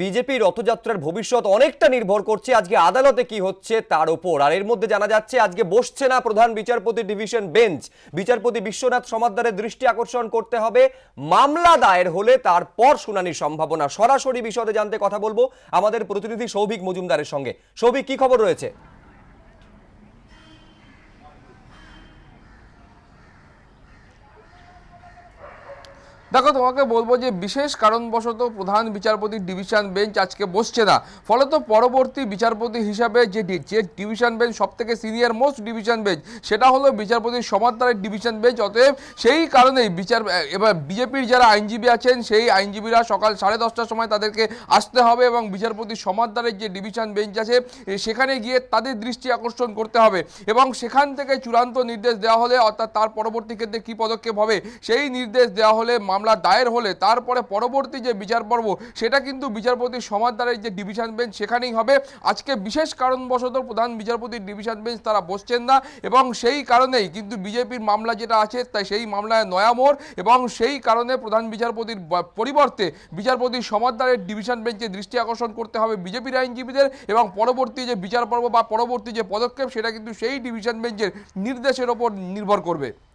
BJP রথযাত্রার ভবিষ্যৎ অনেকটা নির্ভর করছে আজকে আদালতে কি হচ্ছে তার ওপর আর এর মধ্যে জানা যাচ্ছে আজকে বসছে না প্রধান বিচারপতি ডিভিশন বেঞ্চ বিচারপতি বিশ্বনাথ সমাদ্দারের দৃষ্টি আকর্ষণ করতে হবে মামলা দায়ের হলে তারপর শুনানির সম্ভাবনা সরাসরি বিষয়ে জানতে কথা বলবো আমাদের প্রতিনিধি সৌভিক মজুমদারের সঙ্গে সৌভিক কি খবর রয়েছে দেখো তোমাকে বলবো যে বিশেষ কারণবশত প্রধান বিচারপতি ডিভিশন বেঞ্চ আজকে বসছে না ফলে তো পরবর্তী বিচারপতি হিসাবে যে যে ডিভিশন বেঞ্চ সব থেকে সিনিয়র মোস্ট ডিভিশন বেঞ্চ সেটা হলো বিচারপতি সমান্তরের ডিভিশন বেঞ্চ অতএব সেই কারণেই বিচার এবার বিজেপির যারা আইনজীবী আছেন সেই আইনজীবীরা সকাল সাড়ে দশটার সময় তাদেরকে আসতে হবে এবং বিচারপতি সমান্তরের যে ডিভিশন বেঞ্চ আছে সেখানে গিয়ে তাদের দৃষ্টি আকর্ষণ করতে হবে এবং সেখান থেকে চূড়ান্ত নির্দেশ দেওয়া হলে অর্থাৎ তার পরবর্তী ক্ষেত্রে কী পদক্ষেপ হবে সেই নির্দেশ দেওয়া হলে মাম মামলা দায়ের হলে তারপরে পরবর্তী যে বিচার পর্ব সেটা কিন্তু বিচারপতি সমাদারের যে ডিভিশন বেঞ্চ সেখানেই হবে আজকে বিশেষ কারণবশত প্রধান বিচারপতি ডিভিশন বেঞ্চ তারা বসছেন না এবং সেই কারণেই কিন্তু বিজেপির মামলা যেটা আছে তাই সেই মামলায় নয়া মোড় এবং সেই কারণে প্রধান বিচারপতির পরিবর্তে বিচারপতি সমাদারের ডিভিশন বেঞ্চে দৃষ্টি আকর্ষণ করতে হবে বিজেপির আইনজীবীদের এবং পরবর্তী যে বিচার পর্ব বা পরবর্তী যে পদক্ষেপ সেটা কিন্তু সেই ডিভিশন বেঞ্চের নির্দেশের ওপর নির্ভর করবে